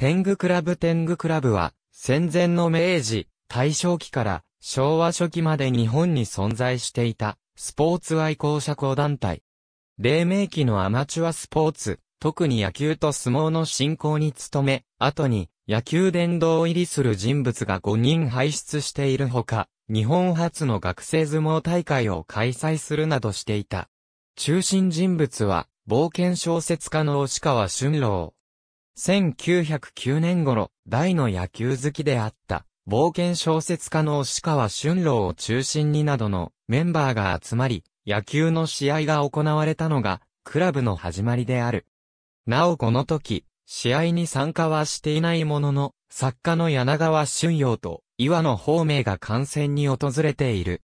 天狗クラブ天狗クラブは、戦前の明治、大正期から昭和初期まで日本に存在していた、スポーツ愛好者校団体。黎明期のアマチュアスポーツ、特に野球と相撲の振興に努め、後に野球殿堂入りする人物が5人輩出しているほか、日本初の学生相撲大会を開催するなどしていた。中心人物は、冒険小説家の押川俊郎、1909年頃、大の野球好きであった、冒険小説家の押川俊郎を中心になどのメンバーが集まり、野球の試合が行われたのが、クラブの始まりである。なおこの時、試合に参加はしていないものの、作家の柳川俊陽と岩野方明が観戦に訪れている。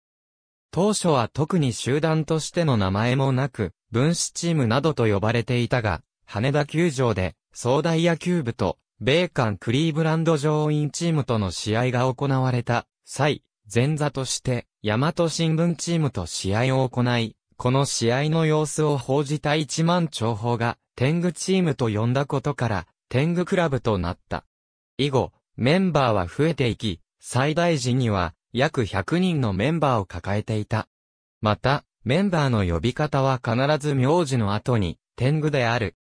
当初は特に集団としての名前もなく、分子チームなどと呼ばれていたが、羽田球場で総大野球部と、米韓クリーブランド上院チームとの試合が行われた際、前座として、大和新聞チームと試合を行い、この試合の様子を報じた一万長報が、天狗チームと呼んだことから、天狗クラブとなった。以後、メンバーは増えていき、最大時には、約100人のメンバーを抱えていた。また、メンバーの呼び方は必ず名字の後に、天狗である、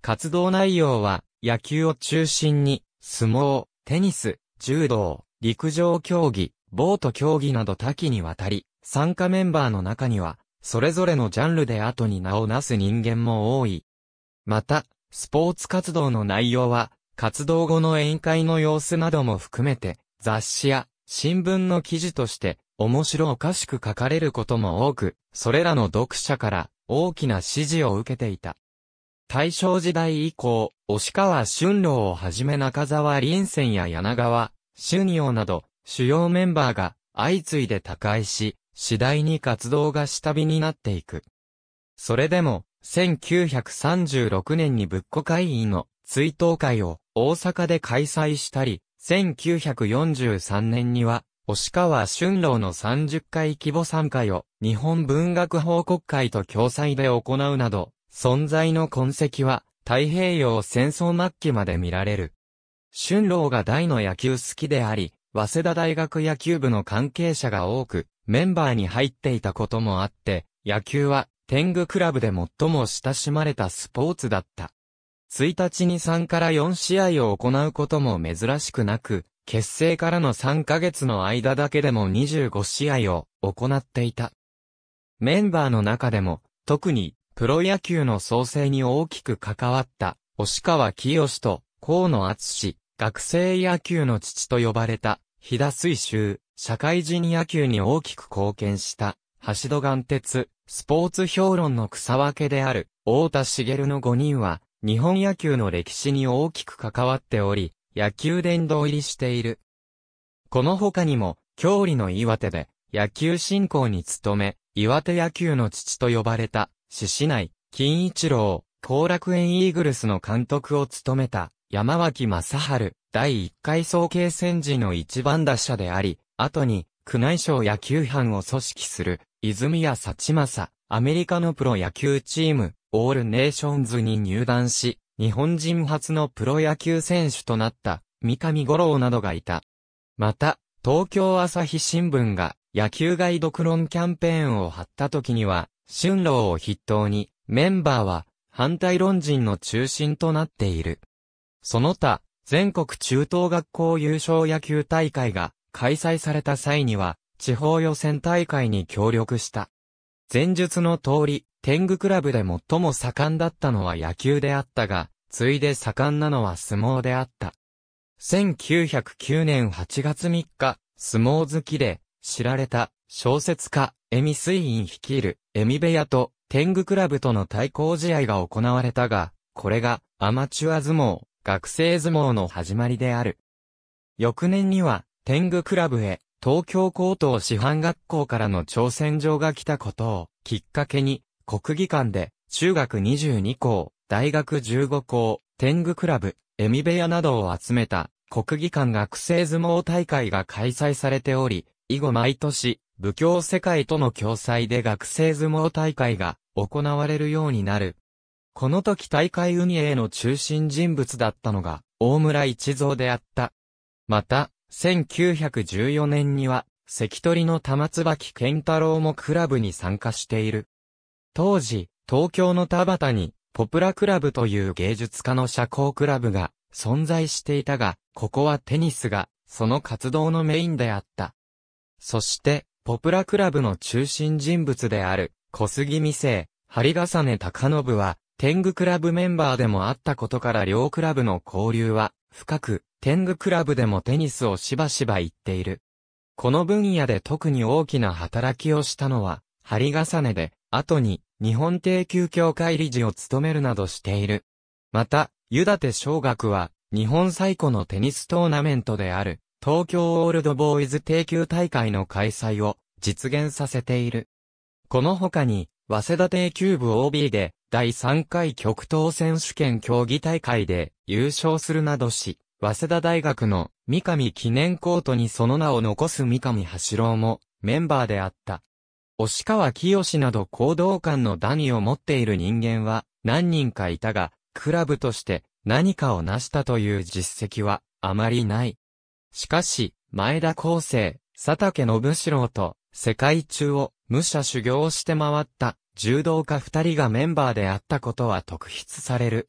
活動内容は、野球を中心に、相撲、テニス、柔道、陸上競技、ボート競技など多岐にわたり、参加メンバーの中には、それぞれのジャンルで後に名をなす人間も多い。また、スポーツ活動の内容は、活動後の宴会の様子なども含めて、雑誌や新聞の記事として、面白おかしく書かれることも多く、それらの読者から大きな支持を受けていた。大正時代以降、押川春郎をはじめ中沢林泉や柳川、春陽など、主要メンバーが相次いで他界し、次第に活動が下火になっていく。それでも、1936年に仏庫会員の追悼会を大阪で開催したり、1943年には、押川春郎の30回規模参加を日本文学報告会と共催で行うなど、存在の痕跡は太平洋戦争末期まで見られる。春郎が大の野球好きであり、早稲田大学野球部の関係者が多く、メンバーに入っていたこともあって、野球は天狗クラブで最も親しまれたスポーツだった。1日に3から4試合を行うことも珍しくなく、結成からの3ヶ月の間だけでも25試合を行っていた。メンバーの中でも、特にプロ野球の創生に大きく関わった、押川清と河野厚学生野球の父と呼ばれた、飛田水州、社会人野球に大きく貢献した、橋戸岩鉄、スポーツ評論の草分けである、大田茂の5人は、日本野球の歴史に大きく関わっており、野球殿堂入りしている。この他にも、郷里の岩手で、野球振興に努め、岩手野球の父と呼ばれた、獅子内、金一郎、後楽園イーグルスの監督を務めた、山脇正春、第1回総計戦時の一番打者であり、後に、宮内省野球班を組織する、泉谷幸正、アメリカのプロ野球チーム、オールネーションズに入団し、日本人初のプロ野球選手となった、三上五郎などがいた。また、東京朝日新聞が野球外読論キャンペーンを張った時には、春郎を筆頭に、メンバーは反対論人の中心となっている。その他、全国中等学校優勝野球大会が開催された際には、地方予選大会に協力した。前述の通り、天狗クラブで最も盛んだったのは野球であったが、ついで盛んなのは相撲であった。1909年8月3日、相撲好きで、知られた小説家、エミスイイン率いるエミベヤと天狗クラブとの対抗試合が行われたが、これがアマチュア相撲、学生相撲の始まりである。翌年には天狗クラブへ東京高等師範学校からの挑戦状が来たことをきっかけに国技館で中学22校、大学15校、天狗クラブ、エミベヤなどを集めた国技館学生相撲大会が開催されており、以後毎年、武教世界との共催で学生相撲大会が行われるようになる。この時大会運営の中心人物だったのが、大村一蔵であった。また、1914年には、関取の玉椿健太郎もクラブに参加している。当時、東京の田畑に、ポプラクラブという芸術家の社交クラブが存在していたが、ここはテニスが、その活動のメインであった。そして、ポプラクラブの中心人物である、小杉未成、針重ね高信は、天狗クラブメンバーでもあったことから両クラブの交流は、深く、天狗クラブでもテニスをしばしば言っている。この分野で特に大きな働きをしたのは、針重ねで、後に、日本定休協会理事を務めるなどしている。また、湯立小学は、日本最古のテニストーナメントである、東京オールドボーイズ定級大会の開催を実現させている。この他に、早稲田定休部 OB で第3回極東選手権競技大会で優勝するなどし、早稲田大学の三上記念コートにその名を残す三上八郎もメンバーであった。押川清など行動官のダニを持っている人間は何人かいたが、クラブとして何かを成したという実績はあまりない。しかし、前田厚生、佐竹信四郎と、世界中を、武者修行して回った、柔道家二人がメンバーであったことは特筆される。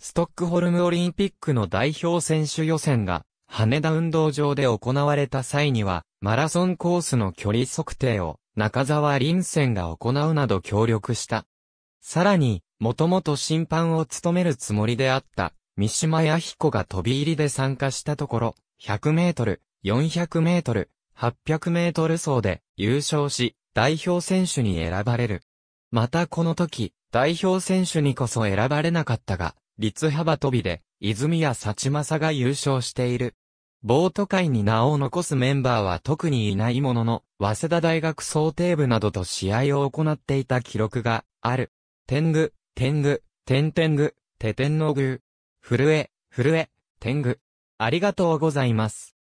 ストックホルムオリンピックの代表選手予選が、羽田運動場で行われた際には、マラソンコースの距離測定を、中沢林戦が行うなど協力した。さらに、もともと審判を務めるつもりであった、三島弥彦が飛び入りで参加したところ、100メートル、400メートル、800メートル走で優勝し、代表選手に選ばれる。またこの時、代表選手にこそ選ばれなかったが、立幅飛びで、泉谷幸正が優勝している。ボート界に名を残すメンバーは特にいないものの、早稲田大学想定部などと試合を行っていた記録がある。天狗、天狗、天天狗、天天の偶。震え、震え、天狗。ありがとうございます。